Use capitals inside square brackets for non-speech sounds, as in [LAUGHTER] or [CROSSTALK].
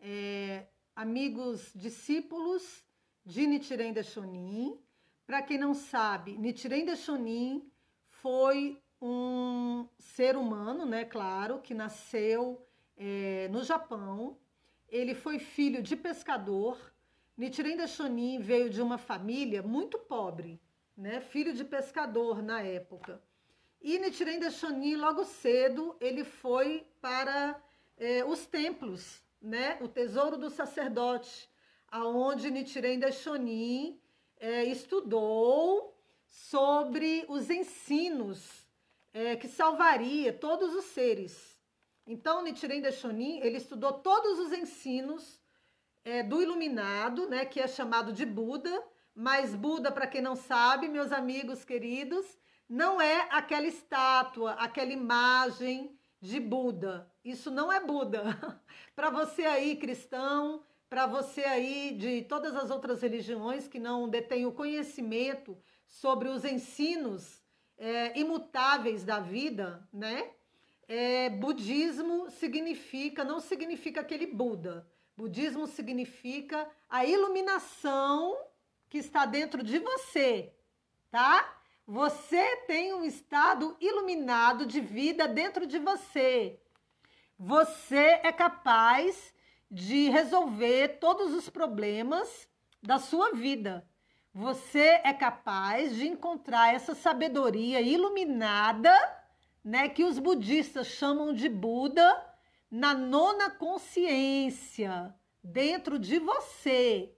é, amigos discípulos de Nichiren Shonin. Para quem não sabe, Nichiren Shonin foi um ser humano, né? Claro, que nasceu é, no Japão. Ele foi filho de pescador. Nichiren Shonin veio de uma família muito pobre, né? Filho de pescador na época. E Nichiren Shonin logo cedo, ele foi para é, os templos né? O Tesouro do Sacerdote, aonde Nichiren Daishonin é, estudou sobre os ensinos é, que salvaria todos os seres. Então, Nichiren Daishonin, ele estudou todos os ensinos é, do iluminado, né, que é chamado de Buda, mas Buda, para quem não sabe, meus amigos queridos, não é aquela estátua, aquela imagem de Buda. Isso não é Buda. [LAUGHS] para você aí, cristão, para você aí de todas as outras religiões que não detêm o conhecimento sobre os ensinos é, imutáveis da vida, né? É, budismo significa, não significa aquele Buda. Budismo significa a iluminação que está dentro de você, tá? Você tem um estado iluminado de vida dentro de você. Você é capaz de resolver todos os problemas da sua vida. Você é capaz de encontrar essa sabedoria iluminada, né, que os budistas chamam de Buda, na nona consciência, dentro de você.